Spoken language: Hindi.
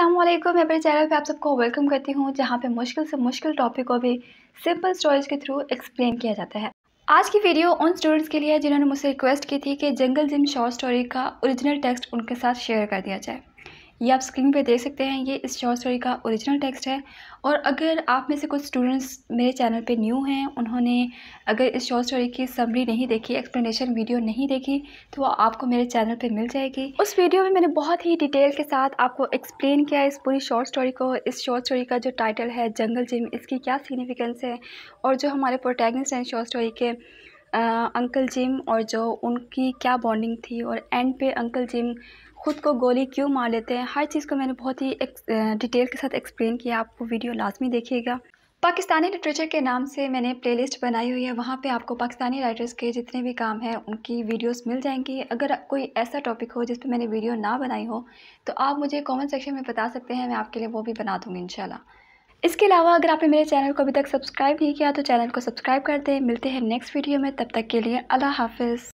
असलम मैं अपने चैनल पे आप सबको वेलकम करती हूँ जहाँ पे मुश्किल से मुश्किल टॉपिक को भी सिंपल स्टोरेज के थ्रू एक्सप्लेन किया जाता है आज की वीडियो उन स्टूडेंट्स के लिए है जिन्होंने मुझसे रिक्वेस्ट की थी कि जंगल जिम शॉर्ट स्टोरी का ओरिजिनल टेक्स्ट उनके साथ शेयर कर दिया जाए ये आप स्क्रीन पे देख सकते हैं ये इस शॉर्ट स्टोरी का ओरिजिनल टेक्स्ट है और अगर आप में से कुछ स्टूडेंट्स मेरे चैनल पे न्यू हैं उन्होंने अगर इस शॉर्ट स्टोरी की समरी नहीं देखी एक्सप्लेनेशन वीडियो नहीं देखी तो वो आपको मेरे चैनल पे मिल जाएगी उस वीडियो में मैंने बहुत ही डिटेल के साथ आपको एक्सप्लेन किया इस पूरी शॉर्ट स्टोरी को इस शॉर्ट स्टोरी का जो टाइटल है जंगल जिम इसकी क्या सिग्निफिकेंस है और जो हमारे प्रोटैगनिस्ट हैं शॉर्ट स्टोरी के अंकल जिम और जो उनकी क्या बॉन्डिंग थी और एंड पे अंकल जिम ख़ुद को गोली क्यों मार लेते हैं हर चीज़ को मैंने बहुत ही डिटेल के साथ एक्सप्लेन किया आपको वीडियो लाजमी देखिएगा पाकिस्तानी लिटरेचर के नाम से मैंने प्लेलिस्ट बनाई हुई है वहाँ पे आपको पाकिस्तानी राइटर्स के जितने भी काम हैं उनकी वीडियोस मिल जाएंगी अगर कोई ऐसा टॉपिक हो जिस पर मैंने वीडियो ना बनाई हो तो आप मुझे कमेंट सेक्शन में बता सकते हैं मैं आपके लिए वो भी बना दूँगी इंशाल्लाह इसके अलावा अगर आपने मेरे चैनल को अभी तक सब्सक्राइब नहीं किया तो चैनल को सब्सक्राइब कर दें मिलते हैं नेक्स्ट वीडियो में तब तक के लिए अल्लाह हाफिज़